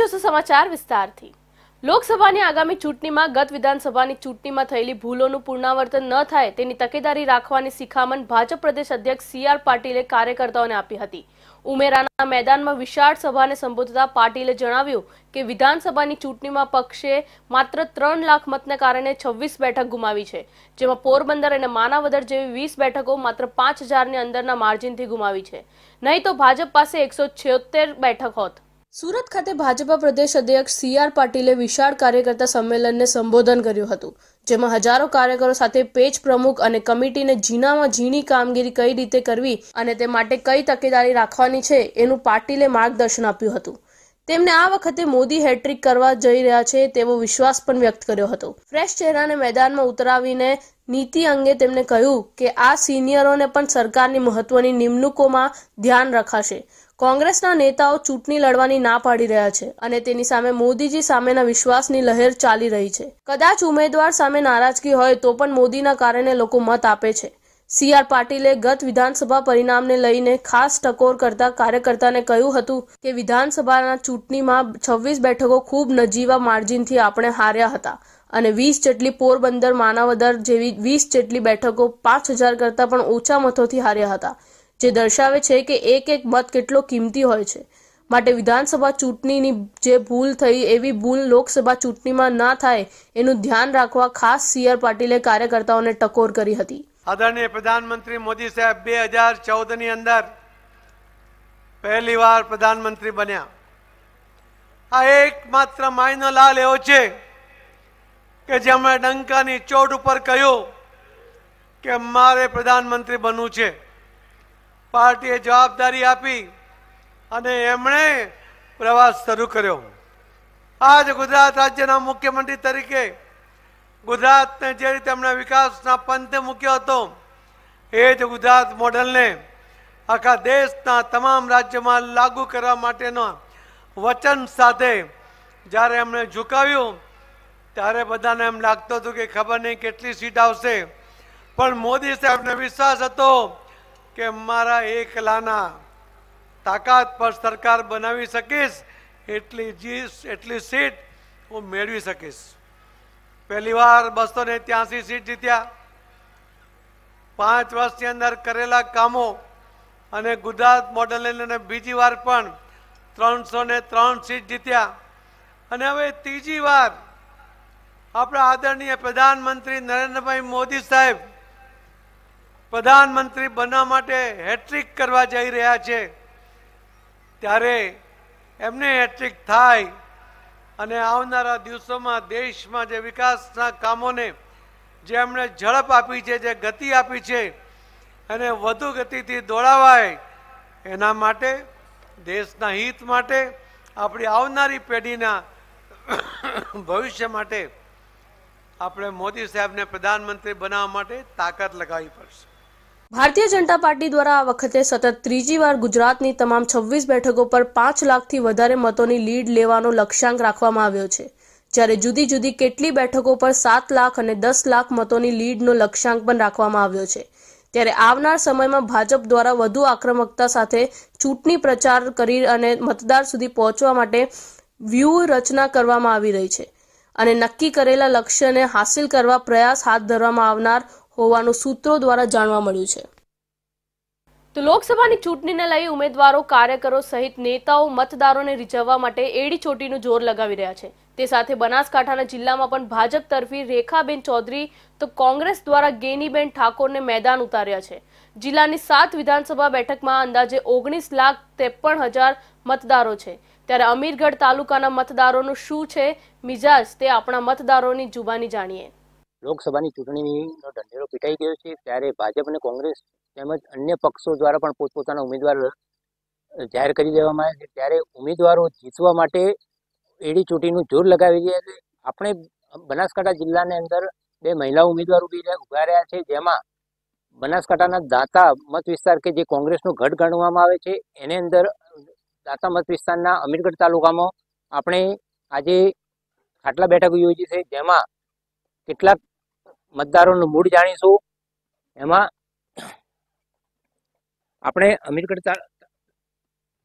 જોશું સમાચાર વિસ્તારથી લોકસભાની આગામી ચૂંટણીમાં ગત વિધાનસભાની ચૂંટણીમાં થયેલી ભૂલોનું પુનરાવર્તન ન થાય તેની તકેદારી રાખવાની શિખામણ ભાજપ પ્રદેશ અધ્યક્ષ સી આર પાટીલે કાર્યકર્તાઓને આપી હતી ઉમેરાના મેદાનમાં વિશાળ સભાને સંબોધતા પાટીલે જણાવ્યું કે વિધાનસભાની ચૂંટણીમાં પક્ષે માત્ર ત્રણ લાખ મતને કારણે છવ્વીસ બેઠક ગુમાવી છે જેમાં પોરબંદર અને માનાવદર જેવી વીસ બેઠકો માત્ર પાંચ હજારની અંદરના માર્જિનથી ગુમાવી છે નહીં તો ભાજપ પાસે એકસો બેઠક હોત સુરત ખાતે ભાજપા પ્રદેશ અધ્યક્ષ સી આર પાટીલે વિશાળ કાર્યકર્તા સંમેલનને સંબોધન કર્યું હતું જેમાં હજારો કાર્યકરો સાથે પેજ પ્રમુખ અને કમિટીને ઝીણામાં ઝીણી કામગીરી કઈ રીતે કરવી અને તે માટે કઈ તકેદારી રાખવાની છે એનું પાટીલે માર્ગદર્શન આપ્યું હતું તેમણે આ વખતે મોદી હેટ્રિક કરવા જઈ રહ્યા છે તેવો વિશ્વાસ પણ વ્યક્ત કર્યો હતો ફ્રેશ ચહેરાને મેદાનમાં ઉતરાવીને નીતિ અંગે તેમણે કહ્યું કે આ સિનિયરોને પણ સરકારની મહત્વની નિમણૂકોમાં ધ્યાન રખાશે કોંગ્રેસના નેતાઓ ચૂંટણી લડવાની ના પાડી રહ્યા છે અને તેની સામે મોદીજી સામેના વિશ્વાસની લહેર ચાલી રહી છે કદાચ ઉમેદવાર સામે નારાજગી હોય તો પણ મોદીના કારણે લોકો મત આપે છે સી આર પાટીલે ગત વિધાનસભા પરિણામને લઈને ખાસ ટકોર કરતા કાર્યકર્તાને કહ્યું હતું કે વિધાનસભાના ચૂંટણીમાં છવ્વીસ બેઠકો ખૂબ નજીવા માર્જિનથી આપણે હાર્યા હતા અને વીસ જેટલી પોરબંદર માનાવદર જેવી વીસ જેટલી બેઠકો પાંચ હજાર કરતાં પણ ઓછા મતોથી હાર્યા હતા જે દર્શાવે છે કે એક એક મત કેટલો કિંમતી હોય છે માટે વિધાનસભા ચૂંટણીની જે ભૂલ થઈ એવી ભૂલ લોકસભા ચૂંટણીમાં ના થાય એનું ધ્યાન રાખવા ખાસ સી આર પાટીલે કાર્યકર્તાઓને ટકોર કરી હતી આદરણીય પ્રધાનમંત્રી મોદી સાહેબ બે હજાર ચૌદની અંદર પહેલી વાર પ્રધાનમંત્રી બન્યા આ એકમાત્ર માયનો લાલ એવો છે કે જેમણે ડંકાની ચોટ ઉપર કહ્યું કે મારે પ્રધાનમંત્રી બનવું છે પાર્ટીએ જવાબદારી આપી અને એમણે પ્રવાસ શરૂ કર્યો આજ ગુજરાત રાજ્યના મુખ્યમંત્રી તરીકે ગુજરાતને જે રીતે એમણે વિકાસના પંથે મૂક્યો હતો એ જ ગુજરાત મોડલને આખા દેશના તમામ રાજ્યમાં લાગુ કરવા માટેના વચન સાથે જ્યારે એમણે ઝુકાવ્યું ત્યારે બધાને એમ લાગતું હતું કે ખબર નહીં કેટલી સીટ આવશે પણ મોદી સાહેબને વિશ્વાસ હતો કે મારા એકલાના તાકાત પર સરકાર બનાવી શકીશ એટલી જીસ એટલી સીટ હું મેળવી શકીશ પહેલી વાર બસો ને ત્યાંસી સીટ જીત્યા પાંચ વર્ષની અંદર કરેલા કામો અને ગુજરાત મોડલ લઈને બીજી વાર પણ ત્રણસો ને ત્રણ સીટ જીત્યા અને હવે ત્રીજી વાર આપણા આદરણીય પ્રધાનમંત્રી નરેન્દ્રભાઈ મોદી સાહેબ પ્રધાનમંત્રી બનવા માટે હેટ્રિક કરવા જઈ રહ્યા છે ત્યારે એમને હેટ્રિક થાય અને આવનારા દિવસોમાં દેશમાં જે વિકાસના કામોને જે એમણે ઝડપ આપી છે જે ગતિ આપી છે એને વધુ ગતિથી દોડાવાય એના માટે દેશના હિત માટે આપણી આવનારી પેઢીના ભવિષ્ય માટે આપણે મોદી સાહેબને પ્રધાનમંત્રી બનાવવા માટે તાકાત લગાવવી પડશે ભારતીય જનતા પાર્ટી દ્વારા આ વખતે સતત ત્રીજી વાર ગુજરાતની તમામ છવ્વીસ બેઠકો પર પાંચ લાખથી વધારે મતોની લીડ લેવાનો લક્ષ્યાંક રાખવામાં આવ્યો છે જ્યારે જુદી જુદી કેટલી બેઠકો પર સાત લાખ અને દસ લાખ મતોની લીડનો લક્ષ્યાંક પણ રાખવામાં આવ્યો છે ત્યારે આવનાર સમયમાં ભાજપ દ્વારા વધુ આક્રમકતા સાથે ચૂંટણી પ્રચાર કરી અને મતદાર સુધી પહોંચવા માટે વ્યૂહ રચના કરવામાં આવી રહી છે અને નક્કી કરેલા લક્ષ્યને હાંસિલ કરવા પ્રયાસ હાથ ધરવામાં આવનાર હોવાનું સૂત્રો દ્વારા જાણવા મળ્યું છે તો લોકસભાની ચૂંટણીને લઈ ઉમેદવારો કાર્યકરો સહિત નેતાઓ મતદારોને રીઝવવા માટે એડી ચોટીનું જોર લગાવી રહ્યા છે તે સાથે બનાસકાંઠાના જિલ્લામાં પણ ભાજપ તરફી રેખાબેન ચૌધરી તો કોંગ્રેસ દ્વારા ગેનીબેન ઠાકોરને મેદાન ઉતાર્યા છે જિલ્લાની સાત વિધાનસભા બેઠકમાં અંદાજે ઓગણીસ લાખ ત્રેપન હજાર મતદારો છે ત્યારે અમીરગઢ તાલુકાના મતદારોનું શું છે મિજાજ તે આપણા મતદારોની જુબાની જાણીએ લોકસભાની ચૂંટણીનો ઢંઢેરો પીટાઈ ગયો છે ત્યારે ભાજપ અને કોંગ્રેસ તેમજ અન્ય પક્ષો દ્વારા પણ પોતપોતાના ઉમેદવાર જાહેર કરી દેવામાં આવ્યા છે ત્યારે ઉમેદવારો જીતવા માટે એડી ચોટીનું જોર લગાવી રહ્યા છે આપણે બનાસકાંઠા જિલ્લાની અંદર બે મહિલા ઉમેદવાર ઉભી ઉભા રહ્યા છે જેમાં બનાસકાંઠાના દાંતા મત વિસ્તાર કે જે કોંગ્રેસનો ગઢ ગણવામાં આવે છે એની અંદર દાંતા મત વિસ્તારના અમીરગઢ તાલુકામાં આપણે આજે ખાટલા બેઠક યોજી છે જેમાં કેટલાક મતદારોનું મૂળ જાણીશું એમાં આપણે અમીરગઢ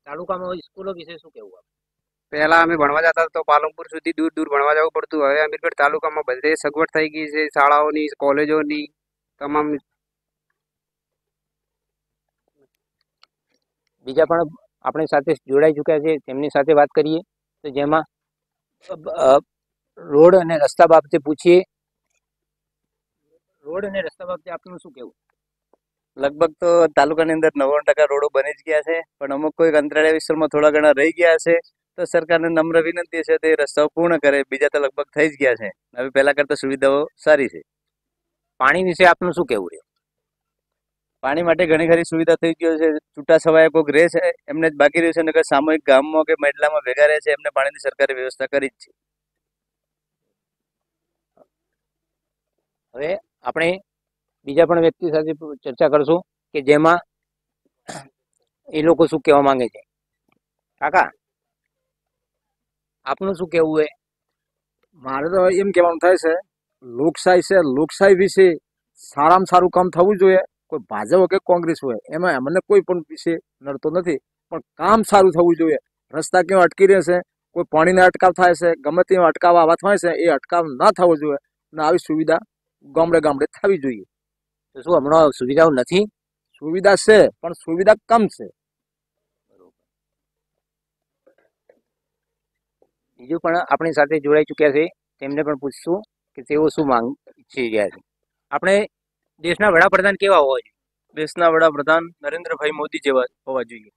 તાલુકામાં સ્કૂલો વિશે શું કેવું પહેલા અમે ભણવા જતા તો પાલનપુર સુધી દૂર દૂર ભણવા જવું પડતું હવે અમીરગઢ તાલુકામાં બધે સગવડ થઈ ગઈ છે શાળાઓની કોલેજોની તમામ બીજા પણ આપણે સાથે જોડાઈ ચૂક્યા છે તેમની સાથે વાત કરીએ તો જેમાં રોડ અને રસ્તા બાબતે પૂછીએ રોડ અને રસ્તા બાબતે આપનું શું કેવું લગભગ તો તાલુકાની અંદર નવ્વાણું ટકા રોડો બની જ ગયા છે પણ અમુક કોઈક અંતરાળિયા વિસ્તારમાં થોડા ઘણા રહી ગયા છે તો સરકારને નમ્ર વિનંતી છે તે રસ્તાઓ પૂર્ણ કરે બીજા તો લગભગ થઈ જ ગયા છે હવે પહેલા કરતા સુવિધાઓ સારી છે પાણી વિશે આપનું શું કેવું રહ્યું પાણી માટે ઘણી ખરી સુવિધા થઈ ગયો છે છૂટા છવાયા કોઈક રહે છે એમને જ બાકી રહ્યું છે નગર સામૂહિક ગામમાં કે મેડલામાં ભેગા રહે છે એમને પાણીની સરકારે વ્યવસ્થા કરી જ છે હવે આપણે બીજા પણ વ્યક્તિ સાથે ચર્ચા કરશું કે જેમાં એ લોકો શું કહેવા માંગે છે કાકા આપનું શું કહેવું એ મારે તો એમ કહેવાનું થાય છે લોકશાહી છે લોકશાહી વિશે સારામાં સારું કામ થવું જોઈએ કોઈ ભાજપ કે કોંગ્રેસ હોય એમાં મને કોઈ પણ વિશે નડતો નથી પણ કામ સારું થવું જોઈએ રસ્તા કેમ અટકી રહેશે કોઈ પાણીના અટકાવ થાય છે ગમે તેવા અટકાવ આવા થાય છે એ અટકાવ ન થવો જોઈએ અને આવી સુવિધા ગામડે ગામડે થવી જોઈએ તો શું હમણાં સુવિધાઓ નથી સુવિધા છે પણ સુવિધા કમ છે બીજું પણ આપણી સાથે જોડાઈ ચૂક્યા છે તેમને પણ પૂછશું કે તેઓ શું માંગ ઈચ્છી રહ્યા છે આપણે દેશના વડાપ્રધાન કેવા હોવા જોઈએ દેશના વડાપ્રધાન નરેન્દ્રભાઈ મોદી જેવા હોવા જોઈએ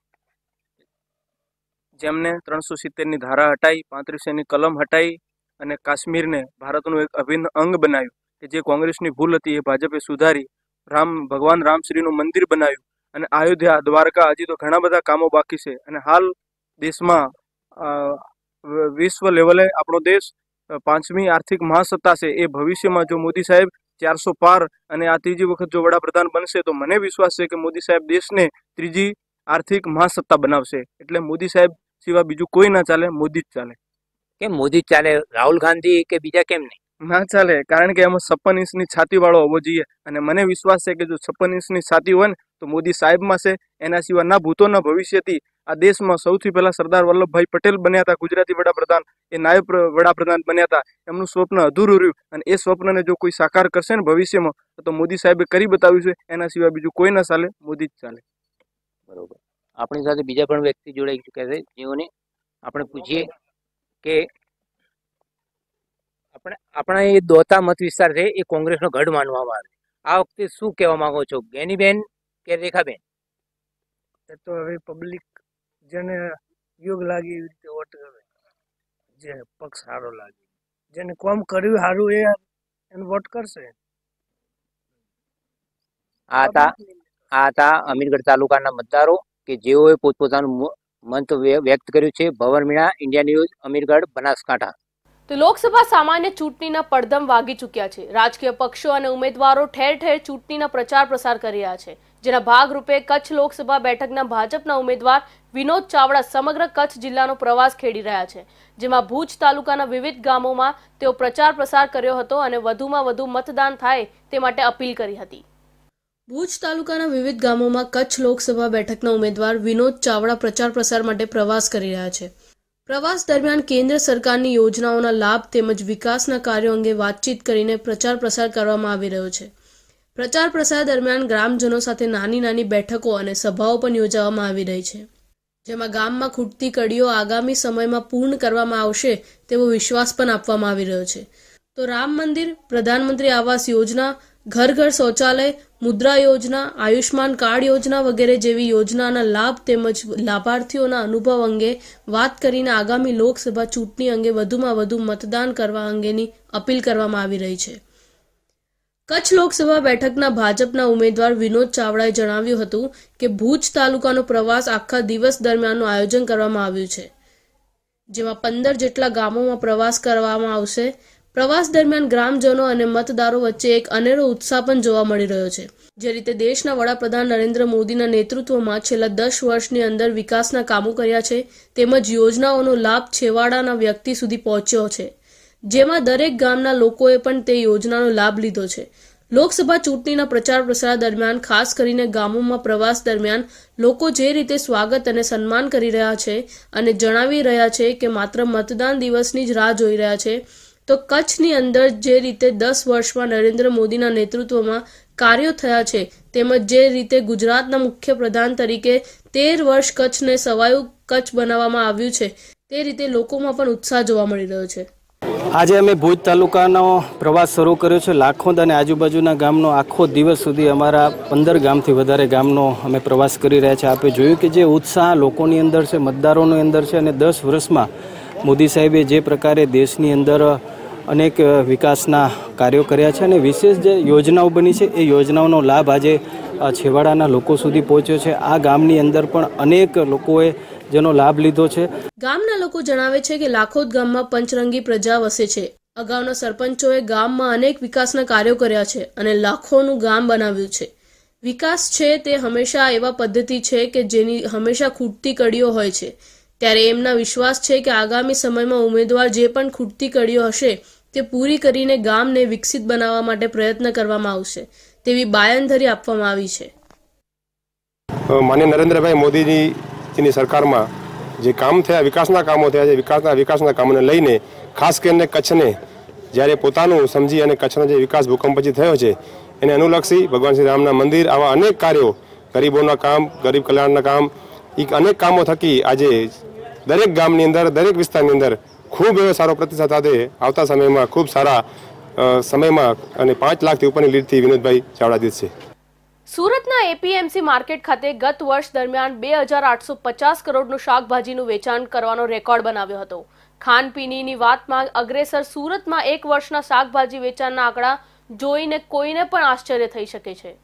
જેમને ત્રણસો સિત્તેરની ધારા હટાઈ પાંત્રીસોની કલમ હટાઈ અને કાશ્મીરને ભારતનું એક અભિન્ન અંગ બનાવ્યું કે જે કોંગ્રેસની ભૂલ હતી એ ભાજપે સુધારી રામ ભગવાન રામશ્રીનું મંદિર બનાવ્યું અને અયોધ્યા દ્વારકા હજી તો ઘણા બધા કામો બાકી છે અને હાલ દેશમાં વિશ્વ લેવલે આપણો દેશ પાંચમી આર્થિક મહાસત્તા છે એ ભવિષ્યમાં જો મોદી સાહેબ ચારસો પાર અને આ ત્રીજી વખત જો વડાપ્રધાન બનશે તો મને વિશ્વાસ છે કે મોદી સાહેબ દેશને ત્રીજી આર્થિક મહાસત્તા બનાવશે એટલે મોદી સાહેબ સિવાય બીજું કોઈ ના ચાલે મોદી જ ચાલે કેમ મોદી જ ચાલે રાહુલ ગાંધી કે બીજા કેમ નહીં ના ચાલે કારણ કે એમાં છપ્પન ઇંચની છાતી વાળો હોવો જોઈએ અને મને વિશ્વાસ છે કે જો છપ્પન ઇંચની છાતી હોય ને તો મોદી સાહેબમાં છે એના સિવાય ના ભૂતોના ભવિષ્યથી આ દેશમાં સૌથી પહેલા સરદાર વલ્લભભાઈ પટેલ બન્યા હતા ગુજરાતી વડાપ્રધાન એ નાયબ વડાપ્રધાન બન્યા હતા એમનું સ્વપ્ન અધૂરું રહ્યું અને એ સ્વપ્નને જો કોઈ સાકાર કરશે ને ભવિષ્યમાં તો મોદી સાહેબે કરી બતાવ્યું છે એના સિવાય બીજું કોઈ ના ચાલે મોદી જ ચાલે બરોબર આપણી સાથે બીજા પણ વ્યક્તિ જોડાઈ ચૂક્યા છે જેઓને આપણે પૂછીએ કે આપણે આપણા એ દોતા મત વિસ્તાર છે એ કોંગ્રેસનો ગઢ માનવામાં આવે આ વખતે શું કહેવા માંગો છો જ્ઞાનીબેન કે રેખાબેન એ તો હવે પબ્લિક જેને યોગ લાગે એવી રીતે વોટ કરે જે પક્ષ સારો લાગે જેને કોમ કર્યું સારું એ એને વોટ કરશે આ હતા આ હતા અમીરગઢ તાલુકાના મતદારો કે જેઓએ પોતપોતાનું મત વ્યક્ત કર્યું છે ભવન મીણા ઇન્ડિયા ન્યૂઝ અમીરગઢ બનાસકાંઠા તો લોકસભા સામાન્ય ચૂંટણીના પડદમ વાગી ચૂક્યા છે રાજકીય પક્ષો અને ઉમેદવારો ઠેર ઠેર ચૂંટણીના પ્રચાર પ્રસાર કરી રહ્યા છે જેના ભાગરૂપે કચ્છ લોકસભા બેઠકના ભાજપના ઉમેદવાર વિનોદ ચાવડા સમગ્ર કચ્છ જિલ્લાનો પ્રવાસ ખેડી રહ્યા છે જેમાં ભુજ તાલુકાના વિવિધ ગામોમાં તેઓ પ્રચાર પ્રસાર કર્યો હતો અને વધુમાં વધુ મતદાન થાય તે માટે અપીલ કરી હતી ભુજ તાલુકાના વિવિધ ગામોમાં કચ્છ લોકસભા બેઠકના ઉમેદવાર વિનોદ ચાવડા પ્રચાર પ્રસાર માટે પ્રવાસ કરી રહ્યા છે પ્રવાસ દરમિયાન કેન્દ્ર સરકારની યોજનાઓના લાભ તેમજ વિકાસના કાર્યો અંગે વાતચીત કરીને પ્રચાર પ્રસાર કરવામાં આવી રહ્યો છે પ્રચાર પ્રસાર દરમિયાન ગ્રામજનો સાથે નાની નાની બેઠકો અને સભાઓ પણ યોજવામાં આવી રહી છે જેમાં ગામમાં ખૂટતી કડીઓ આગામી સમયમાં પૂર્ણ કરવામાં આવશે તેવો વિશ્વાસ પણ આપવામાં આવી રહ્યો છે તો રામ મંદિર પ્રધાનમંત્રી આવાસ યોજના ઘર ઘર શૌચાલય મુદ્રા યોજના આયુષ્માન કાર્ડ યોજના વગેરે જેવી યોજનાના લાભ તેમજ લાભાર્થીઓના અનુભવ અંગે વાત કરીને આગામી લોકસભા ચૂંટણી અંગે વધુમાં વધુ મતદાન કરવા અંગેની અપીલ કરવામાં આવી રહી છે કચ્છ લોકસભા બેઠકના ભાજપના ઉમેદવાર વિનોદ ચાવડાએ જણાવ્યું હતું કે ભુજ તાલુકાનો પ્રવાસ આખા દિવસ દરમિયાનનું આયોજન કરવામાં આવ્યું છે જેમાં પંદર જેટલા ગામોમાં પ્રવાસ કરવામાં આવશે પ્રવાસ દરમિયાન ગ્રામજનો અને મતદારો વચ્ચે એક અનેરો ઉત્સાહ પણ જોવા મળી રહ્યો છે જે રીતે દેશના વડાપ્રધાન નરેન્દ્ર મોદીના નેતૃત્વમાં છેલ્લા દસ વર્ષની અંદર વિકાસના કામો કર્યા છે તેમજ યોજનાઓનો લાભ છેવાડાના વ્યક્તિ સુધી પહોંચ્યો છે જેમાં દરેક ગામના લોકોએ પણ તે યોજનાનો લાભ લીધો છે લોકસભા ચૂંટણીના પ્રચાર પ્રસાર દરમિયાન ખાસ કરીને ગામોમાં પ્રવાસ દરમિયાન લોકો જે રીતે સ્વાગત અને સન્માન કરી રહ્યા છે અને જણાવી રહ્યા છે કે માત્ર મતદાન દિવસની જ રાહ જોઈ રહ્યા છે તો કચ્છની અંદર જે રીતે દસ વર્ષમાં નરેન્દ્ર મોદીના નેતૃત્વમાં કાર્યો થયા છે તેમજ જે રીતે ગુજરાતના મુખ્ય પ્રધાન તરીકે તેર વર્ષ કચ્છને સવાયું કચ્છ બનાવવામાં આવ્યું છે તે રીતે લોકોમાં પણ ઉત્સાહ જોવા મળી રહ્યો છે આજે અમે ભુજ તાલુકાનો પ્રવાસ શરૂ કર્યો છે લાખોદ અને આજુબાજુના ગામનો આખો દિવસ સુધી અમારા પંદર ગામથી વધારે ગામનો અમે પ્રવાસ કરી રહ્યા છે આપણે જોયું કે જે ઉત્સાહ લોકોની અંદર છે મતદારોની અંદર છે અને દસ વર્ષમાં મોદી સાહેબે જે પ્રકારે દેશની અંદર અનેક વિકાસના કાર્યો કર્યા છે અને વિશેષ જે યોજનાઓ બની છે એ યોજનાઓનો લાભ આજે છેવાડાના લોકો સુધી પહોંચ્યો છે આ ગામની અંદર પણ અનેક લોકોએ જેનો લાભ લીધો છે ગામના લોકો જણાવે છે કે લાખોદ ગામમાં પંચરંગી પ્રજા વસે છે અગાઉના સરપંચોએ ગામમાં અનેક વિકાસના કાર્યો કર્યા છે અને લાખોનું ગામ બનાવ્યું છે વિકાસ છે તે હંમેશા એવા પદ્ધતિ છે કે જેની હંમેશા ખૂટતી કડીઓ હોય છે ત્યારે એમના વિશ્વાસ છે કે આગામી સમયમાં ઉમેદવાર જે પણ ખૂટતી કડીઓ હશે તે પૂરી કરીને ગામને વિકસિત બનાવવા માટે પ્રયત્ન કરવામાં આવશે તેવી બાયંધરી આપવામાં આવી છે માન્ય નરેન્દ્રભાઈ મોદીજીની સરકારમાં જે કામ થયા વિકાસના કામો થયા છે વિકાસના વિકાસના કામોને લઈને ખાસ કરીને કચ્છને જ્યારે પોતાનું સમજી અને કચ્છનો જે વિકાસ ભૂકંપ પછી થયો છે એને અનુલક્ષી ભગવાન શ્રી રામના મંદિર આવા અનેક કાર્યો ગરીબોના કામ ગરીબ કલ્યાણના કામ એ અનેક કામો થકી આજે દરેક ગામની અંદર દરેક વિસ્તારની અંદર ખૂબ એવો સારો પ્રતિસાદ સાથે આવતા સમયમાં ખૂબ સારા સમયમાં અને પાંચ લાખથી ઉપરની લીડથી વિનોદભાઈ ચાવડા છે સુરતના એપીએમસી માર્કેટ ખાતે ગત વર્ષ દરમિયાન બે હજાર આઠસો પચાસ કરોડનું શાકભાજીનું વેચાણ કરવાનો રેકોર્ડ બનાવ્યો હતો ખાનપીણીની વાતમાં અગ્રેસર સુરતમાં એક વર્ષના શાકભાજી વેચાણના આંકડા જોઈને કોઈને પણ આશ્ચર્ય થઈ શકે છે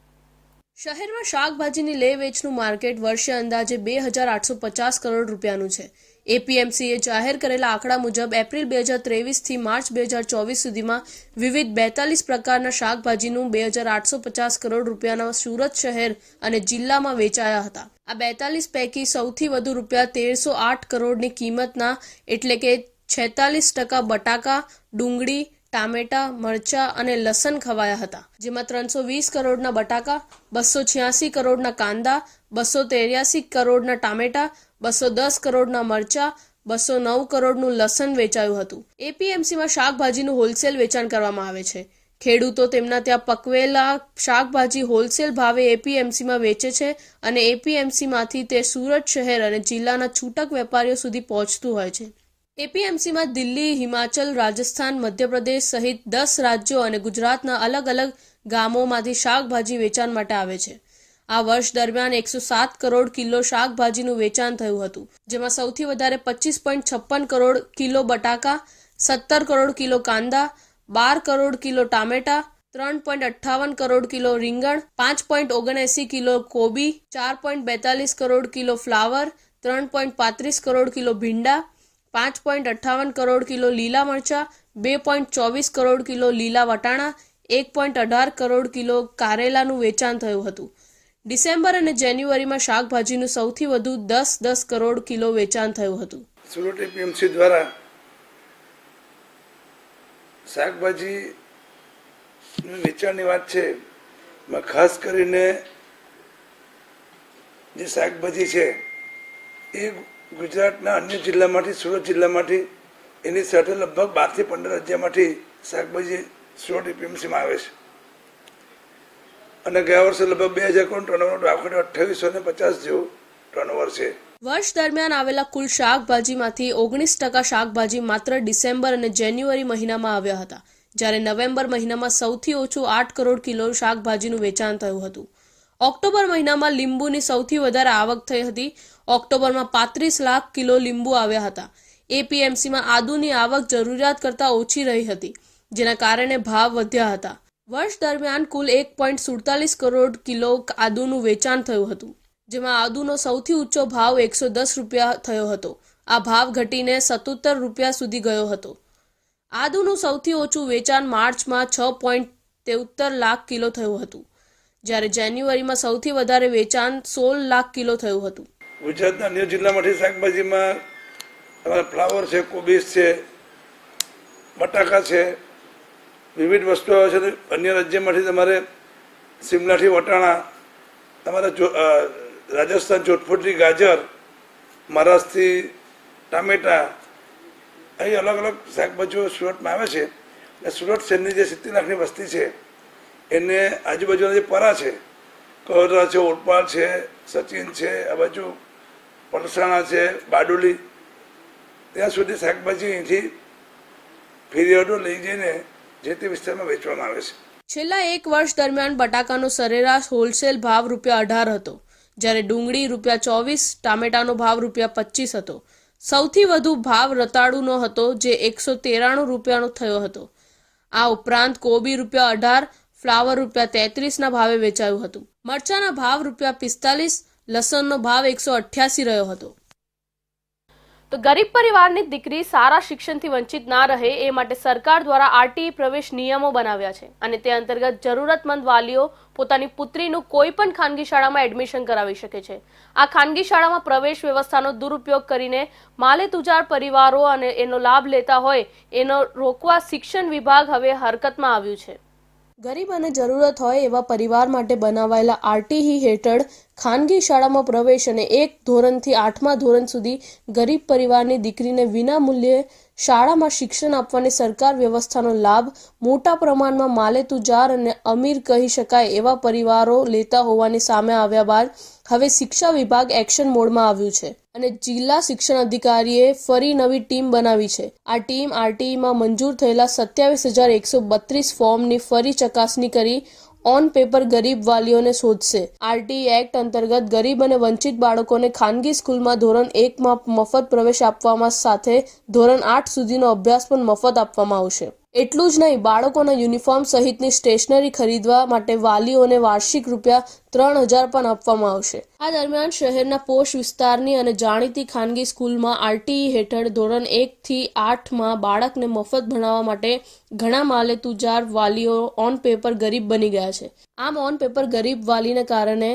શહેરમાં શાકભાજીની લે વેચનું માર્કેટ વર્ષે અંદાજે બે હજાર આઠસો પચાસ કરોડ રૂપિયાનું છે એપીએમસીએ જાહેર કરેલા આંકડા મુજબ એપ્રિલ બે હજાર ત્રેવીસથી માર્ચ બે હજાર ચોવીસ સુધીમાં વિવિધ બેતાલીસ પ્રકારના શાકભાજીનું બે હજાર આઠસો પચાસ કરોડ રૂપિયાના સુરત શહેર અને જિલ્લામાં વેચાયા હતા આ બેતાલીસ પૈકી સૌથી વધુ રૂપિયા તેરસો આઠ કરોડની કિંમતના એટલે કે છેતાલીસ ટકા બટાકા ડુંગળી ટામેટા મરચા અને લસણ ખવાયા હતા જેમાં ત્રણસો વીસ કરોડના બટાકા બસો છ્યાસી કરોડના કાંદા બસો તેર્યાસી કરોડના ટામેટા બસો દસ કરોડના મરચા બસો નવ કરોડનું લસણ વેચાયું હતું એપીએમસીમાં શાકભાજીનું હોલસેલ વેચાણ કરવામાં આવે છે ખેડૂતો તેમના ત્યાં પકવેલા શાકભાજી હોલસેલ ભાવે એપીએમસીમાં વેચે છે અને એપીએમસીમાંથી તે સુરત શહેર અને જિલ્લાના છૂટક વેપારીઓ સુધી પહોંચતું હોય છે એપીએમસીમાં દિલ્હી હિમાચલ રાજસ્થાન મધ્યપ્રદેશ સહિત દસ રાજ્યો અને ગુજરાતના અલગ અલગ ગામોમાંથી શાકભાજી વેચાણ માટે આવે છે આ વર્ષ દરમિયાન એકસો સાત કરોડ કિલો શાકભાજીનું વેચાણ થયું હતું જેમાં સૌથી વધારે પચીસ પોઈન્ટ છપ્પન કરોડ કિલો બટાકા સત્તર કરોડ કિલો કાંદા બાર કરોડ કિલો ટામેટા ત્રણ પોઈન્ટ અઠ્ઠાવન કરોડ કિલો રીંગણ પાંચ પોઈન્ટ ઓગણએસી કિલો કોબી ચાર પોઈન્ટ બેતાલીસ કરોડ કિલો ફ્લાવર ત્રણ પોઈન્ટ પાંત્રીસ કરોડ કિલો ભીંડા પાંચ પોઈન્ટ અઠ્ઠાવન કરોડ કિલો લીલા મરચા બે પોઈન્ટ ચોવીસ કરોડ કિલો લીલા વટાણા એક પોઈન્ટ અઢાર કરોડ કિલો કારેલાનું વેચાણ થયું હતું ડિસેમ્બર અને જાન્યુઆરીમાં શાકભાજીનું સૌથી વધુ દસ દસ કરોડ કિલો વેચાણ થયું હતું સુરત દ્વારા શાકભાજી વેચાણની વાત છે ખાસ કરીને જે શાકભાજી છે એ ગુજરાતના અન્ય જિલ્લામાંથી સુરત જિલ્લામાંથી એની સાથે લગભગ બારથી પંદર રાજ્યમાંથી શાકભાજી સુરત એપીએમસીમાં આવે છે અને ગયા વર્ષે લગભગ બે હજાર કરોડ ટર્નઓવર આખરે અઠ્યાવીસો ને પચાસ જેવું ટર્નઓવર છે વર્ષ દરમિયાન આવેલા કુલ શાકભાજીમાંથી ઓગણીસ ટકા શાકભાજી માત્ર ડિસેમ્બર અને જાન્યુઆરી મહિનામાં આવ્યા હતા જ્યારે નવેમ્બર મહિનામાં સૌથી ઓછું આઠ કરોડ કિલો શાકભાજીનું વેચાણ થયું હતું ઓક્ટોબર મહિનામાં લીંબુની સૌથી વધારે આવક થઈ હતી ઓક્ટોબરમાં પાંત્રીસ લાખ કિલો લીંબુ આવ્યા હતા એપીએમસીમાં આદુની આવક જરૂરિયાત કરતાં ઓછી રહી હતી જેના કારણે ભાવ વધ્યા હતા વર્ષ દરમિયાન કુલ એક પોઈન્ટ સુડતાલીસ કરોડ કિલો આદુનું વેચાણ થયું હતું જેમાં આદુનો સૌથી ઊંચો ભાવ એકસો દસ રૂપિયા થયો હતો આ ભાવ ઘટીને સત્તોતર રૂપિયા સુધી ગયો હતો આદુનું સૌથી ઓછું વેચાણ માર્ચમાં છ પોઈન્ટ તેઉત્તર લાખ કિલો થયું હતું જ્યારે જાન્યુઆરીમાં સૌથી વધારે વેચાણ સોળ લાખ કિલો થયું હતું ગુજરાતના અન્ય જિલ્લામાંથી શાકભાજીમાં તમારા ફ્લાવર છે કોબીજ છે બટાકા છે વિવિધ વસ્તુઓ છે અન્ય રાજ્યમાંથી તમારે સિમલાથી વટાણા તમારા રાજસ્થાન જોધપુરથી ગાજર મહારાષ્ટ્રથી ટામેટા અહીં અલગ અલગ શાકભાજીઓ સુરતમાં આવે છે અને સુરત શહેરની જે સિત્તેર લાખની વસ્તી છે એને આજુબાજુના જે પરા છે કહોરા છે ઓટપાળ છે સચિન છે આ બાજુ પલસાણા છે બાડુલી ત્યાં સુધી શાકભાજી અહીંથી ફેરિયાડો લઈ જઈને જે તે વિસ્તારમાં વેચવામાં આવે છે છેલ્લા એક વર્ષ દરમિયાન બટાકાનો સરેરાશ હોલસેલ ભાવ રૂપિયા અઢાર હતો જ્યારે ડુંગળી રૂપિયા ચોવીસ ટામેટાનો ભાવ રૂપિયા પચીસ હતો સૌથી વધુ ભાવ રતાળુનો હતો જે એકસો તેરાણું રૂપિયાનો થયો હતો આ ઉપરાંત કોબી રૂપિયા અઢાર ફ્લાવર રૂપિયા તેત્રીસના ભાવે વેચાયું હતું મરચાંના ભાવ રૂપિયા પિસ્તાલીસ લસણનો ભાવ એકસો અઠ્યાસી રહ્યો હતો તો ગરીબ પરિવારની દીકરી સારા શિક્ષણથી વંચિત ના રહે એ માટે સરકાર દ્વારા આરટીઈ પ્રવેશ નિયમો બનાવ્યા છે અને તે અંતર્ગત જરૂરતમંદ વાલીઓ પોતાની પુત્રીનું કોઈ પણ ખાનગી શાળામાં એડમિશન કરાવી શકે છે આ ખાનગી શાળામાં પ્રવેશ વ્યવસ્થાનો દુરુપયોગ કરીને માલે તુજાર પરિવારો અને એનો લાભ લેતા હોય એનો રોકવા શિક્ષણ વિભાગ હવે હરકતમાં આવ્યું છે ગરીબ અને જરૂરત હોય એવા પરિવાર માટે બનાવાયેલા આરટીહી હેઠળ ખાનગી શાળામાં પ્રવેશ અને એક ધોરણથી આઠમા ધોરણ સુધી ગરીબ પરિવારની દીકરીને વિના મૂલ્યે શાળામાં શિક્ષણ આપવાની સરકાર વ્યવસ્થાનો લાભ મોટા પ્રમાણમાં માલેતુજાર અને અમીર કહી શકાય એવા પરિવારો લેતા હોવાની સામે આવ્યા બાદ હવે શિક્ષા વિભાગ એક્શન મોડમાં આવ્યું છે અને જિલ્લા શિક્ષણ અધિકારીએ ફરી નવી ટીમ બનાવી છે આ ટીમ આરટીઈમાં મંજૂર થયેલા સત્યાવીસ હજાર એકસો બત્રીસ ફોર્મની ફરી ચકાસણી કરી ઓન પેપર ગરીબ વાલીઓને શોધશે આરટી એક્ટ અંતર્ગત ગરીબ અને વંચિત બાળકોને ખાનગી સ્કૂલમાં ધોરણ એકમાં મફત પ્રવેશ આપવામાં સાથે ધોરણ આઠ સુધીનો અભ્યાસ પણ મફત આપવામાં આવશે એટલું જ નહીં બાળકોના યુનિફોર્મ સહિતની સ્ટેશનરી ખરીદવા માટે વાલીઓને વાર્ષિક રૂપિયા ત્રણ હજાર પણ આપવામાં આવશે આ દરમિયાન શહેરના પોષ વિસ્તારની અને જાણીતી ખાનગી સ્કૂલમાં આરટીઈ હેઠળ ધોરણ એકથી આઠમાં બાળકને મફત ભણાવવા માટે ઘણા માલેતુજાર વાલીઓ ઓન પેપર ગરીબ બની ગયા છે આમ ઓન પેપર ગરીબ વાલીને કારણે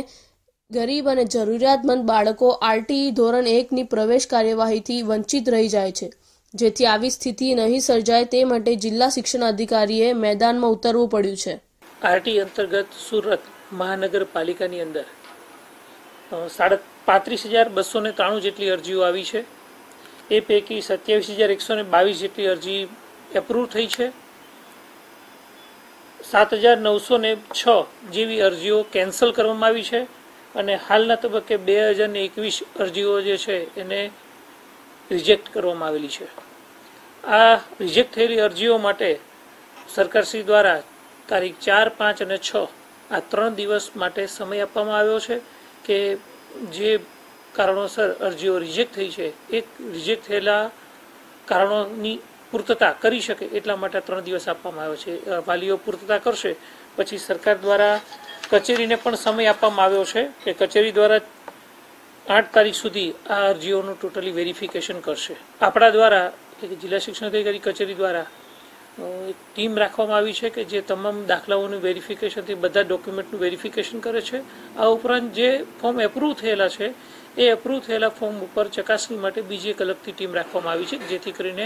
ગરીબ અને જરૂરિયાતમંદ બાળકો આરટીઈ ધોરણ એકની પ્રવેશ કાર્યવાહીથી વંચિત રહી જાય છે જેથી આવી સ્થિતિ નહીં સર્જાય તે માટે જિલ્લા શિક્ષણ અધિકારીએ મેદાનમાં ઉતરવું પડ્યું છે આરટી અંતર્ગત સુરત મહાનગરપાલિકાની અંદર સાડા પાંત્રીસ હજાર બસો ને ત્રાણું જેટલી અરજીઓ આવી છે એ પૈકી સત્યાવીસ હજાર એકસો ને બાવીસ જેટલી અરજી એપ્રુવ થઈ છે સાત હજાર નવસો ને છ જેવી અરજીઓ કેન્સલ કરવામાં આવી છે અને હાલના તબક્કે બે હજાર એકવીસ અરજીઓ જે છે એને રિજેક્ટ કરવામાં આવેલી છે આ રિજેક્ટ થયેલી અરજીઓ માટે સરકારશ્રી દ્વારા તારીખ ચાર પાંચ અને છ આ ત્રણ દિવસ માટે સમય આપવામાં આવ્યો છે કે જે કારણોસર અરજીઓ રિજેક્ટ થઈ છે એ રિજેક્ટ થયેલા કારણોની પૂર્તતા કરી શકે એટલા માટે ત્રણ દિવસ આપવામાં આવ્યો છે વાલીઓ પૂર્તતા કરશે પછી સરકાર દ્વારા કચેરીને પણ સમય આપવામાં આવ્યો છે કે કચેરી દ્વારા આઠ તારીખ સુધી આ અરજીઓનું ટોટલી વેરિફિકેશન કરશે આપણા દ્વારા એટલે જિલ્લા શિક્ષણ અધિકારી કચેરી દ્વારા એક ટીમ રાખવામાં આવી છે કે જે તમામ દાખલાઓનું વેરિફિકેશનથી બધા ડોક્યુમેન્ટનું વેરિફિકેશન કરે છે આ ઉપરાંત જે ફોર્મ એપ્રૂવ થયેલા છે એ એપ્રુવ થયેલા ફોર્મ ઉપર ચકાસણી માટે બીજી એક અલગથી ટીમ રાખવામાં આવી છે જેથી કરીને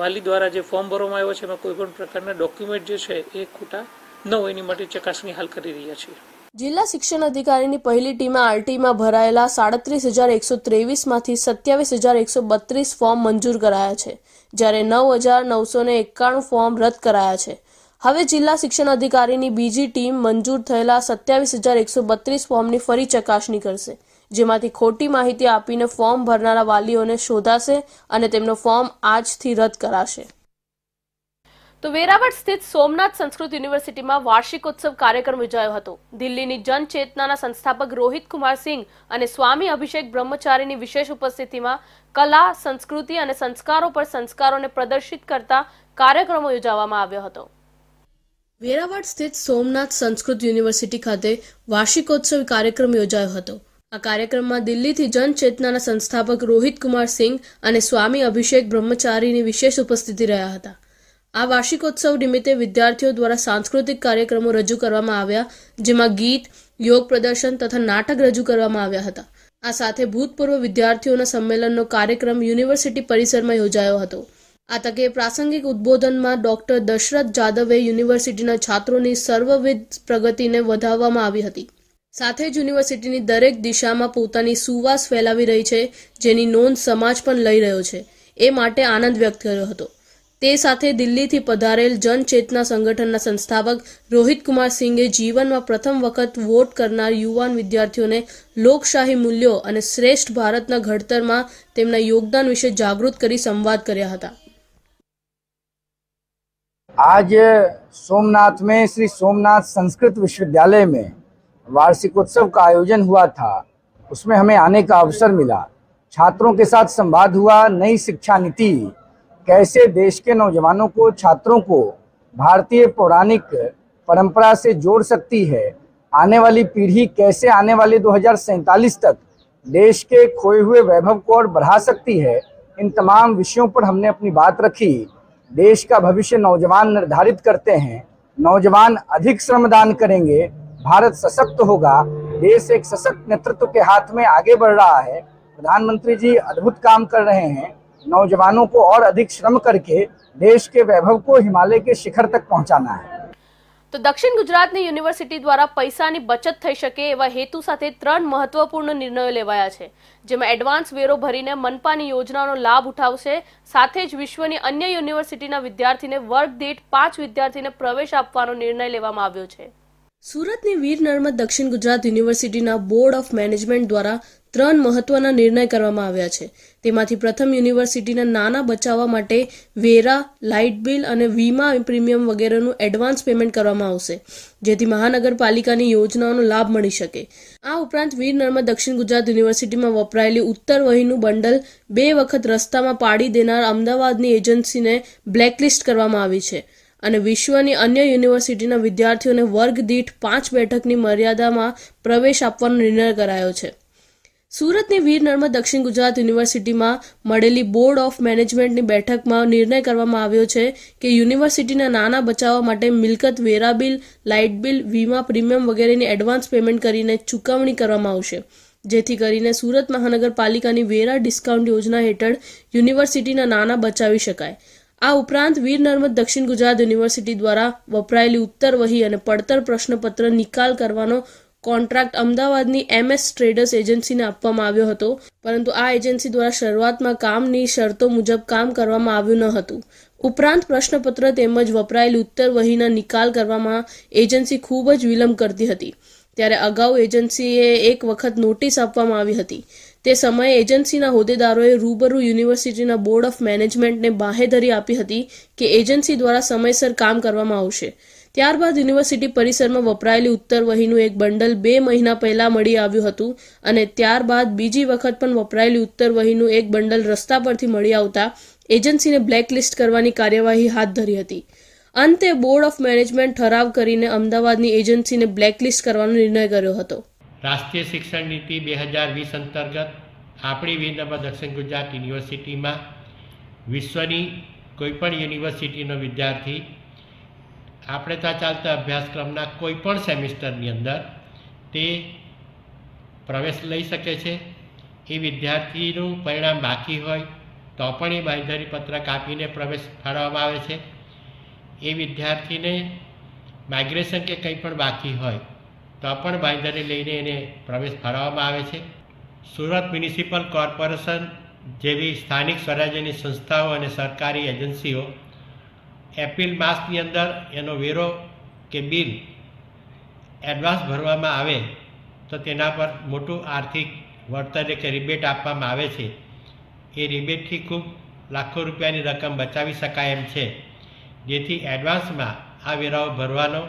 વાલી દ્વારા જે ફોર્મ ભરવામાં આવ્યો છે એમાં કોઈપણ પ્રકારના ડોક્યુમેન્ટ જે છે એ ખોટા ન હોય એની માટે ચકાસણી હાલ કરી રહ્યા છીએ જિલ્લા શિક્ષણ અધિકારીની પહેલી ટીમે આરટીમાં ભરાયેલા સાડત્રીસ હજાર એકસો ત્રેવીસમાંથી સત્યાવીસ હજાર એકસો બત્રીસ ફોર્મ મંજૂર કરાયા છે જ્યારે નવ હજાર નવસો ને એકાણું ફોર્મ રદ કરાયા છે હવે જિલ્લા શિક્ષણ અધિકારીની બીજી ટીમ મંજૂર થયેલા સત્યાવીસ હજાર એકસો બત્રીસ ફોર્મની ફરી ચકાસણી કરશે જેમાંથી ખોટી માહિતી આપીને ફોર્મ ભરનારા વાલીઓને શોધાશે અને તેમનો ફોર્મ આજથી રદ કરાશે તો વેરાવટ સ્થિત સોમનાથ સંસ્કૃત યુનિવર્સિટીમાં વાર્ષિકોત્સવ કાર્યક્રમ યોજાયો હતો દિલ્હીની જનચેતનાના સંસ્થાપક રોહિત કુમાર સિંહ અને સ્વામી અભિષેક બ્રહ્મચારીની વિશેષ ઉપસ્થિતિમાં કલા સંસ્કૃતિ અને સંસ્કારો પર સંસ્કારોને પ્રદર્શિત કરતા કાર્યક્રમો યોજવામાં આવ્યો હતો વેરાવળ સ્થિત સોમનાથ સંસ્કૃત યુનિવર્સિટી ખાતે વાર્ષિકોત્સવ કાર્યક્રમ યોજાયો હતો આ કાર્યક્રમમાં દિલ્હીથી જન ચેતનાના સંસ્થાપક રોહિત કુમાર સિંહ અને સ્વામી અભિષેક બ્રહ્મચારીની વિશેષ ઉપસ્થિતિ રહ્યા હતા આ વાર્ષિકોત્સવ નિમિત્તે વિદ્યાર્થીઓ દ્વારા સાંસ્કૃતિક કાર્યક્રમો રજૂ કરવામાં આવ્યા જેમાં ગીત યોગ પ્રદર્શન તથા નાટક રજૂ કરવામાં આવ્યા હતા આ સાથે ભૂતપૂર્વ વિદ્યાર્થીઓના સંમેલનનો કાર્યક્રમ યુનિવર્સિટી પરિસરમાં યોજાયો હતો આ તકે પ્રાસંગિક ઉદ્બોધનમાં ડોક્ટર દશરથ જાદવે યુનિવર્સિટીના છાત્રોની સર્વવિધ પ્રગતિને વધાવવામાં આવી હતી સાથે જ યુનિવર્સિટીની દરેક દિશામાં પોતાની સુવાસ ફેલાવી રહી છે જેની નોંધ સમાજ પણ લઈ રહ્યો છે એ માટે આનંદ વ્યક્ત કર્યો હતો તે સાથે દિલ્હીથી પધારેલ જનચેતના સંગઠનના સંસ્થાપક રોહિત કુમાર સિંઘે જીવનમાં પ્રથમ વખત વોટ કરનાર યુવાન વિદ્યાર્થીઓને લોકશાહી મૂલ્યો અને શ્રેષ્ઠ ભારતના ઘડતરમાં તેમના યોગદાન વિશે જાગૃત કરી સંવાદ કર્યા હતા आज સોમનાથ में શ્રી સોમનાથ સંસ્કૃત विश्वविद्यालय में वार्षिक उत्सव का आयोजन हुआ था उसमें हमें आने का अवसर मिला छात्रों के साथ संवाद हुआ नई शिक्षा नीति कैसे देश के नौजवानों को छात्रों को भारतीय पौराणिक परंपरा से जोड़ सकती है आने वाली पीढ़ी कैसे आने वाले दो तक देश के खोए हुए वैभव को और बढ़ा सकती है इन तमाम विषयों पर हमने अपनी बात रखी देश का भविष्य नौजवान निर्धारित करते हैं नौजवान अधिक श्रमदान करेंगे भारत सशक्त होगा देश एक सशक्त नेतृत्व के हाथ में आगे बढ़ रहा है प्रधानमंत्री जी अद्भुत काम कर रहे हैं नौजवानों को और अधिक श्रम करके देश के वैभव को हिमालय के शिखर तक पहुंचाना है તો દક્ષિણ ગુજરાતની યુનિવર્સિટી દ્વારા પૈસાની બચત થઈ શકે એવા હેતુ સાથે ત્રણ મહત્વપૂર્ણ નિર્ણયો લેવાયા છે જેમાં એડવાન્સ વેરો ભરીને મનપાની યોજનાનો લાભ ઉઠાવશે સાથે જ વિશ્વની અન્ય યુનિવર્સિટીના વિદ્યાર્થીને વર્ગ દીઠ પાંચ વિદ્યાર્થીને પ્રવેશ આપવાનો નિર્ણય લેવામાં આવ્યો છે સુરતની વીર નર્મદ દક્ષિણ ગુજરાત યુનિવર્સિટીના બોર્ડ ઓફ મેનેજમેન્ટ દ્વારા ત્રણ મહત્વના નિર્ણય કરવામાં આવ્યા છે તેમાંથી પ્રથમ યુનિવર્સિટીના નાના બચાવવા માટે વેરા લાઇટ બિલ અને વીમા પ્રીમિયમ વગેરેનું એડવાન્સ પેમેન્ટ કરવામાં આવશે જેથી મહાનગરપાલિકાની યોજનાઓનો લાભ મળી શકે આ ઉપરાંત વીર નર્મદ દક્ષિણ ગુજરાત યુનિવર્સિટીમાં વપરાયેલી ઉત્તર વહીનું બંડલ બે વખત રસ્તામાં પાડી દેનાર અમદાવાદની એજન્સીને બ્લેકલિસ્ટ કરવામાં આવી છે અને વિશ્વની અન્ય યુનિવર્સિટીના વિદ્યાર્થીઓને વર્ગ દીઠ પાંચ બેઠકની મર્યાદામાં પ્રવેશ આપવાનો નિર્ણય કરાયો છે સુરતની વીરનળમાં દક્ષિણ ગુજરાત યુનિવર્સિટીમાં મળેલી બોર્ડ ઓફ મેનેજમેન્ટની બેઠકમાં નિર્ણય કરવામાં આવ્યો છે કે યુનિવર્સિટીના નાના બચાવવા માટે મિલકત વેરા બિલ લાઇટ બિલ વીમા પ્રીમિયમ વગેરેની એડવાન્સ પેમેન્ટ કરીને ચુકવણી કરવામાં આવશે જેથી કરીને સુરત મહાનગરપાલિકાની વેરા ડિસ્કાઉન્ટ યોજના હેઠળ યુનિવર્સિટીના નાના બચાવી શકાય આ ઉપરાંત વીર નર્મદ દક્ષિણ ગુજરાત યુનિવર્સિટી દ્વારા વપરાયેલી ઉત્તર વહી અને પડતર પ્રશ્નપત્ર નિકાલ કરવાનો કોન્ટ્રાક્ટ અમદાવાદની એમએસ ટ્રેડર્સ એજન્સીને આપવામાં આવ્યો હતો પરંતુ આ એજન્સી દ્વારા શરૂઆતમાં કામની શરતો મુજબ કામ કરવામાં આવ્યું ન હતું ઉપરાંત પ્રશ્નપત્ર તેમજ વપરાયેલ ઉત્તર વહીના નિકાલ કરવામાં એજન્સી ખૂબ જ વિલંબ કરતી હતી ત્યારે અગાઉ એજન્સીએ એક વખત નોટિસ આપવામાં આવી હતી તે સમયે એજન્સીના હોદ્દેદારોએ રૂબરૂ યુનિવર્સિટીના બોર્ડ ઓફ મેનેજમેન્ટને બાહેધરી આપી હતી કે એજન્સી દ્વારા સમયસર કામ કરવામાં આવશે ત્યારબાદ યુનિવર્સિટી પરિસરમાં વપરાયેલી ઉત્તર વહીનું એક બંડલ બે મહિના પહેલા મળી આવ્યું હતું અને ત્યારબાદ બીજી વખત પણ વપરાયેલી ઉત્તર વહીનું એક બંડલ રસ્તા પરથી મળી આવતા એજન્સીને બ્લેકલિસ્ટ કરવાની કાર્યવાહી હાથ ધરી હતી અંતે બોર્ડ ઓફ મેનેજમેન્ટ ઠરાવ કરીને અમદાવાદની એજન્સીને બ્લેકલિસ્ટ કરવાનો નિર્ણય કર્યો હતો રાષ્ટ્રીય શિક્ષણ નીતિ બે હજાર વીસ અંતર્ગત આપણી વિનંબર દક્ષિણ ગુજરાત યુનિવર્સિટીમાં વિશ્વની કોઈપણ યુનિવર્સિટીનો વિદ્યાર્થી આપણે ત્યાં ચાલતા અભ્યાસક્રમના કોઈ પણ સેમિસ્ટરની અંદર તે પ્રવેશ લઈ શકે છે એ વિદ્યાર્થીનું પરિણામ બાકી હોય તો પણ એ બાંધરી પત્રક આપીને પ્રવેશ ફાળવવામાં આવે છે એ વિદ્યાર્થીને માઇગ્રેશન કે કંઈ પણ બાકી હોય તો પણ બાંધરી લઈને એને પ્રવેશ ફાળવવામાં આવે છે સુરત મ્યુનિસિપલ કોર્પોરેશન જેવી સ્થાનિક સ્વરાજ્યની સંસ્થાઓ અને સરકારી એજન્સીઓ એપ્રિલ માસની અંદર એનો વેરો કે બિલ એડવાન્સ ભરવામાં આવે તો તેના પર મોટું આર્થિક વળતર કે રિબેટ આપવામાં આવે છે એ રિબેટથી ખૂબ લાખો રૂપિયાની રકમ બચાવી શકાય એમ છે જેથી એડવાન્સમાં આ વેરાઓ ભરવાનો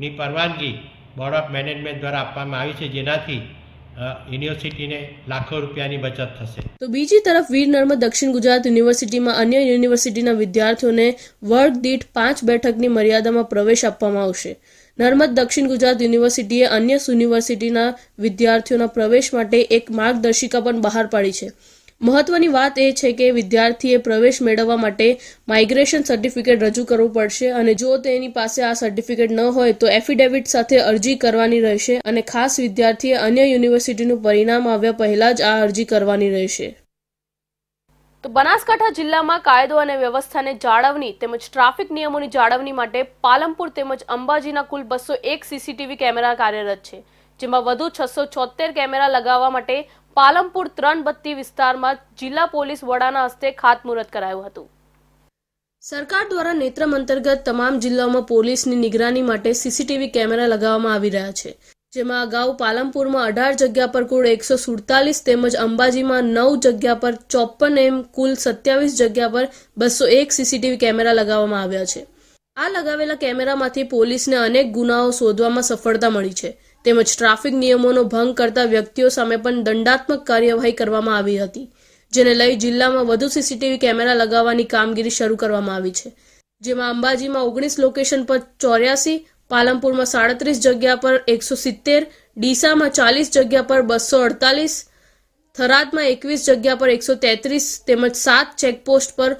ની પરવાનગી બોર્ડ ઓફ મેનેજમેન્ટ દ્વારા આપવામાં આવી છે જેનાથી યુનિવર્સિટીને લાખો રૂપિયાની બચત થશે તો બીજી તરફ વીર નર્મદ દક્ષિણ ગુજરાત યુનિવર્સિટીમાં અન્ય યુનિવર્સિટીના વિદ્યાર્થીઓને વર્ગ દીઠ પાંચ બેઠકની મર્યાદામાં પ્રવેશ આપવામાં આવશે નર્મદ દક્ષિણ ગુજરાત યુનિવર્સિટીએ અન્ય યુનિવર્સિટીના વિદ્યાર્થીઓના પ્રવેશ માટે એક માર્ગદર્શિકા પણ બહાર પાડી છે મહત્વની વાત એ છે કે વિદ્યાર્થીએ પ્રવેશ મેળવવા માટે માઇગ્રેશન સર્ટિફિકેટ રજૂ કરવું પડશે અને જો તેની પાસે આ સર્ટિફિકેટ ન હોય તો એફિડેવિટ સાથે અરજી કરવાની રહેશે અને ખાસ વિદ્યાર્થીએ અન્ય યુનિવર્સિટીનું પરિણામ આવ્યા પહેલાં જ આ અરજી કરવાની રહેશે તો બનાસકાંઠા જિલ્લામાં કાયદો અને વ્યવસ્થાને જાળવણી તેમજ ટ્રાફિક નિયમોની જાળવણી માટે પાલમપુર તેમજ અંબાજીના કુલ બસો એક સીસીટીવી કેમેરા કાર્યરત છે જેમાં વધુ છસો કેમેરા લગાવવા માટે પાલમપુર ત્રણ બત્તી વિસ્તારમાં જિલ્લા પોલીસ વડાના હસ્તે ખાતમુહૂર્ત કરાયું હતું સરકાર દ્વારા નેત્રમ અંતર્ગત તમામ જિલ્લાઓમાં પોલીસની નિગરાની માટે સીસીટીવી કેમેરા લગાવવામાં આવી રહ્યા છે જેમાં અગાઉ પાલમપુરમાં અઢાર જગ્યા પર કુલ એકસો સુડતાલીસ તેમજ અંબાજીમાં નવ જગ્યા પર ચોપન એમ કુલ સત્યાવીસ જગ્યા પર બસો એક સીસીટીવી કેમેરા લગાવવામાં આવ્યા છે આ લગાવેલા કેમેરામાંથી પોલીસને અનેક ગુનાઓ શોધવામાં સફળતા મળી છે તેમજ ટ્રાફિક નિયમોનો ભંગ કરતા વ્યક્તિઓ સામે પણ દંડાત્મક કાર્યવાહી કરવામાં આવી હતી જેને લઈ જિલ્લામાં વધુ સીસીટીવી કેમેરા લગાવવાની કામગીરી શરૂ કરવામાં આવી છે જેમાં અંબાજીમાં ઓગણીસ લોકેશન પર ચોર્યાસી પાલમપુરમાં સાડત્રીસ જગ્યા પર એકસો સિત્તેર ડીસામાં ચાલીસ જગ્યા પર બસો અડતાલીસ થરાદમાં એકવીસ જગ્યા પર એકસો તેત્રીસ તેમજ સાત ચેકપોસ્ટ પર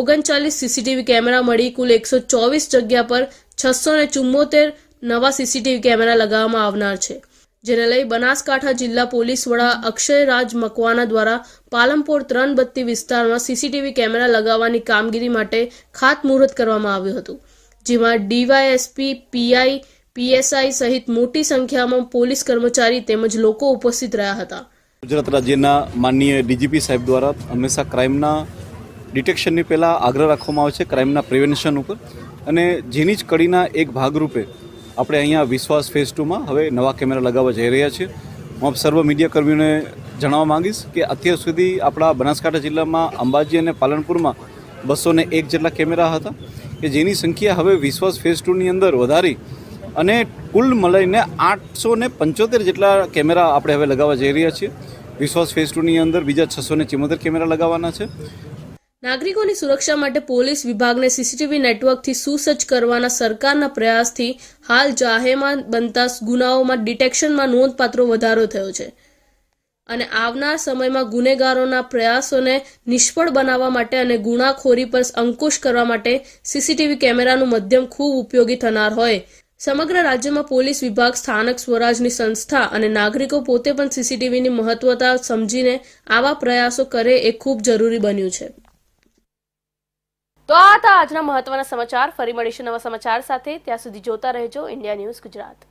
ઓગણચાલીસ સીસીટીવી કેમેરા મળી કુલ એકસો ચોવીસ જગ્યા પર છસો ને ચુમ્મોતેર નવા સીસીટીવી કેમેરા લગાવવામાં આવનાર છે જેને લઈ બનાસકાંઠા જિલ્લા પોલીસ વડા અક્ષયરાજ મકવાના દ્વારા પાલમપોર ત્રણ બત્તી વિસ્તારમાં સીસીટીવી કેમેરા લગાવવાની કામગીરી માટે ખાતમુહૂર્ત કરવામાં આવ્યું હતું જેમાં ડીવાયએસપી પીઆઈ પીએસઆઈ સહિત મોટી સંખ્યામાં પોલીસ કર્મચારી તેમજ લોકો ઉપસ્થિત રહ્યા હતા ગુજરાત રાજ્યના માનનીય ડીજીપી સાહેબ દ્વારા હંમેશા ક્રાઇમના ડિટેક્શનની પહેલાં આગ્રહ રાખવામાં આવે છે ક્રાઇમના પ્રિવેન્શન ઉપર અને જેની જ કડીના એક ભાગરૂપે આપણે અહીંયા વિશ્વાસ ફેઝ ટુમાં હવે નવા કેમેરા લગાવવા જઈ રહ્યા છીએ હું સર્વ મીડિયા કર્મીઓને જણાવવા માંગીશ કે અત્યાર સુધી આપણા બનાસકાંઠા જિલ્લામાં અંબાજી અને પાલનપુરમાં બસો એક જેટલા કેમેરા હતા કે જેની સંખ્યા હવે વિશ્વાસ ફેઝ ટુની અંદર વધારી અને કુલ મળીને આઠસો પંચોતેર જેટલા કેમેરા આપણે હવે લગાવવા જઈ રહ્યા છીએ વિશ્વાસ ફેઝ ટુની અંદર બીજા છસો ને કેમેરા લગાવવાના છે નાગરિકોની સુરક્ષા માટે પોલીસ વિભાગને સીસીટીવી નેટવર્કથી સુસજ્જ કરવાના સરકારના પ્રયાસથી હાલ જાહેરમાં બનતા ગુનાઓમાં ડિટેક્શનમાં નોંધપાત્ર વધારો થયો છે અને આવનાર સમયમાં ગુનેગારોના પ્રયાસોને નિષ્ફળ બનાવવા માટે અને ગુણાખોરી પર અંકુશ કરવા માટે સીસીટીવી કેમેરાનું માધ્યમ ખૂબ ઉપયોગી થનાર હોય સમગ્ર રાજ્યમાં પોલીસ વિભાગ સ્થાનક સ્વરાજની સંસ્થા અને નાગરિકો પોતે પણ સીસીટીવીની મહત્વતા સમજીને આવા પ્રયાસો કરે એ ખૂબ જરૂરી બન્યું છે તો આ હતા આજના મહત્વના સમાચાર ફરી મળીશું નવા સમાચાર સાથે ત્યાં સુધી જોતા રહેજો ઇન્ડિયા ન્યૂઝ ગુજરાત